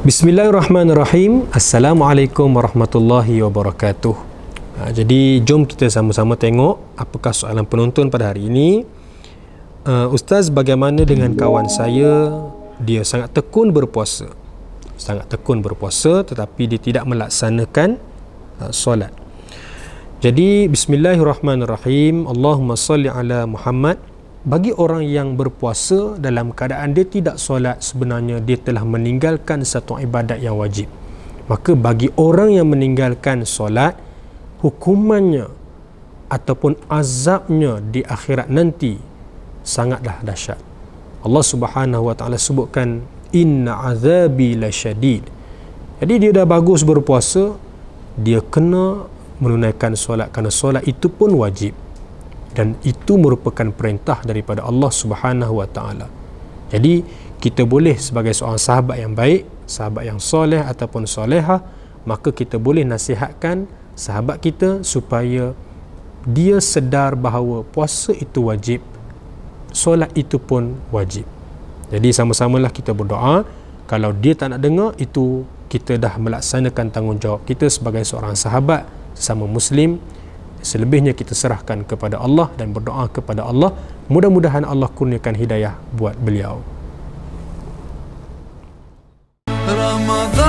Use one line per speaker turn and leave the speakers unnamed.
Bismillahirrahmanirrahim. Assalamualaikum warahmatullahi wabarakatuh. Ha, jadi jom kita sama-sama tengok apakah soalan penonton pada hari ini. Uh, Ustaz bagaimana dengan kawan saya? Dia sangat tekun berpuasa. Sangat tekun berpuasa tetapi dia tidak melaksanakan uh, solat. Jadi bismillahirrahmanirrahim. Allahumma salli ala Muhammad bagi orang yang berpuasa dalam keadaan dia tidak solat sebenarnya dia telah meninggalkan satu ibadat yang wajib maka bagi orang yang meninggalkan solat hukumannya ataupun azabnya di akhirat nanti sangatlah dahsyat Allah Subhanahu wa taala sebutkan inna azabi lasyadid jadi dia dah bagus berpuasa dia kena menunaikan solat kerana solat itu pun wajib dan itu merupakan perintah daripada Allah Subhanahu wa taala. Jadi kita boleh sebagai seorang sahabat yang baik, sahabat yang soleh ataupun soleha, maka kita boleh nasihatkan sahabat kita supaya dia sedar bahawa puasa itu wajib, solat itu pun wajib. Jadi sama-samalah kita berdoa, kalau dia tak nak dengar itu kita dah melaksanakan tanggungjawab kita sebagai seorang sahabat sesama muslim selebihnya kita serahkan kepada Allah dan berdoa kepada Allah mudah-mudahan Allah kurniakan hidayah buat beliau Ramadan.